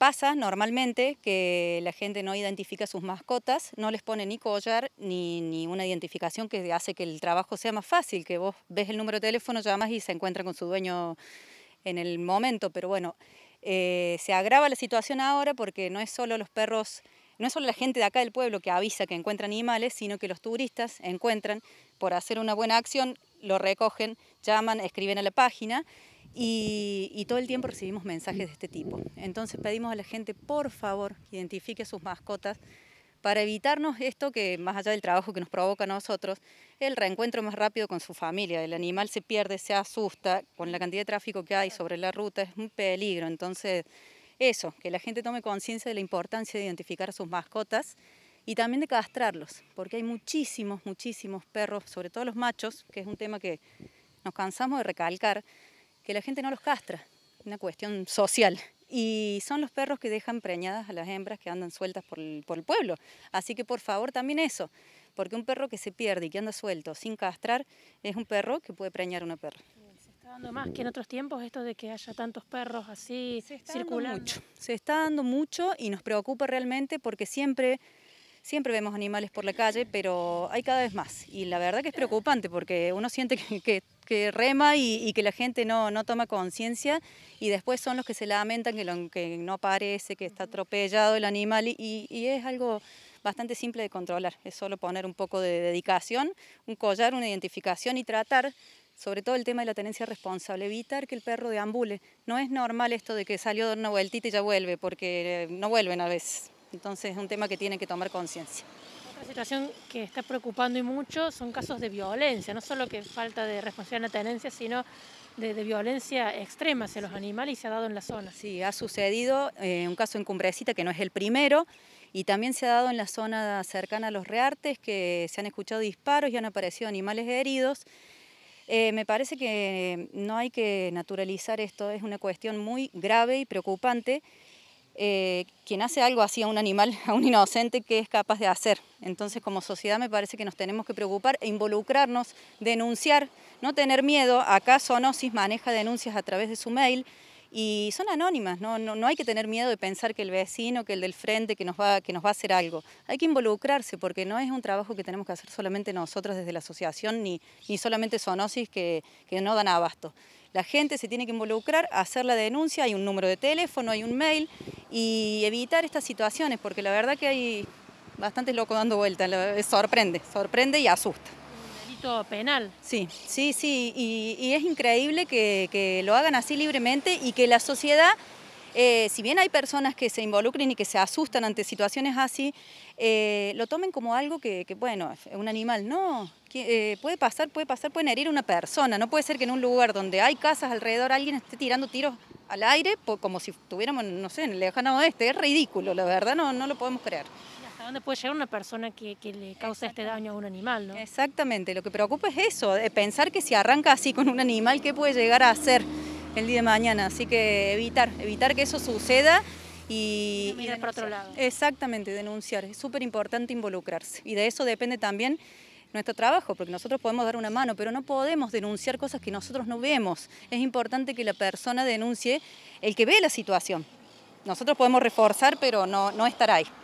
Pasa normalmente que la gente no identifica sus mascotas, no les pone ni collar ni, ni, una identificación que hace que el trabajo sea más fácil, que vos ves el número de teléfono, llamas y se encuentra con su dueño en el momento. Pero bueno, eh, se agrava la situación ahora porque no es solo los perros, no es solo la gente de acá del pueblo que avisa que encuentra animales, sino que los turistas encuentran, por hacer una buena acción, lo recogen, llaman, escriben a la página y, todo el tiempo recibimos mensajes de este tipo. Entonces pedimos a la gente, por favor, identifique sus mascotas para evitarnos esto que, más allá del trabajo que nos provoca a nosotros, el reencuentro más rápido con su familia. El animal se pierde, se asusta, con la cantidad de tráfico que hay sobre la ruta es un peligro. Entonces, eso, que la gente tome conciencia de la importancia de identificar a sus mascotas y también de castrarlos, porque hay muchísimos, muchísimos perros, sobre todo los machos, que es un tema que nos cansamos de recalcar, que la gente no los castra, una cuestión social. Y son los perros que dejan preñadas a las hembras que andan sueltas por el, pueblo. Así que por favor también eso, porque un perro que se pierde y que anda suelto sin castrar es un perro que puede preñar a una perra ¿Se está dando más que en otros tiempos esto de que haya tantos perros así se circulando. mucho, se está dando mucho y nos preocupa realmente porque siempre, siempre vemos animales por la calle, pero hay cada vez más. Y la verdad que es preocupante porque uno siente que, que que rema y, que la gente no, toma conciencia y después son los que se lamentan que, no parece, que está atropellado el animal y, es algo bastante simple de controlar, es solo poner un poco de dedicación, un collar, una identificación y tratar sobre todo el tema de la tenencia responsable, evitar que el perro deambule. No es normal esto de que salió de una vueltita y ya vuelve, porque eh, no vuelven a veces. Entonces es un tema que tienen que tomar conciencia. La situación que está preocupando y mucho son casos de violencia, no solo que falta de responsabilidad en la tenencia, sino de, violencia extrema hacia los animales y se ha dado en la zona. Sí, ha sucedido eh, un caso en Cumbrecita que no es el primero y también se ha dado en la zona cercana a los reartes que se han escuchado disparos y han aparecido animales heridos. Eh, me parece que no hay que naturalizar esto, es una cuestión muy grave y preocupante. Eh, quien hace algo así a un animal, a un inocente, ¿qué es capaz de hacer. Entonces, como sociedad me parece que nos tenemos que preocupar e involucrarnos, denunciar, no tener miedo. Acá Sonosis maneja denuncias a través de su mail y son anónimas, ¿no? hay que tener miedo de pensar que el vecino, que el del frente, que nos, va, que nos va a hacer algo. Hay que involucrarse porque no es un trabajo que tenemos que hacer solamente nosotros desde la asociación ni, ni solamente Sonosis que, que no dan abasto. La gente se tiene que involucrar, hacer la denuncia, hay un número de teléfono, hay un mail y evitar estas situaciones porque la verdad que hay bastantes locos dando vueltas, sorprende, sorprende y asusta penal. Sí, sí, sí, y, es increíble que, lo hagan así libremente y que la sociedad, eh, si bien hay personas que se involucren y que se asustan ante situaciones así, eh, lo tomen como algo que, que, bueno, un animal, no, eh, puede pasar, puede pasar, pueden herir a una persona, no puede ser que en un lugar donde hay casas alrededor alguien esté tirando tiros al aire como si estuviéramos, no sé, en el lejano oeste, es ridículo, la verdad, no, no lo podemos creer dónde puede llegar una persona que, le causa este daño a un animal, Exactamente, lo que preocupa es eso, eh, pensar que si arranca así con un animal, ¿qué puede llegar a hacer el día de mañana? Así que evitar, evitar que eso suceda y, y, otro lado. Exactamente, denunciar. Es súper importante involucrarse. Y de eso depende también nuestro trabajo, porque nosotros podemos dar una mano, pero no podemos denunciar cosas que nosotros no vemos. Es importante que la persona denuncie el que ve la situación. Nosotros podemos reforzar, pero no, no estar ahí.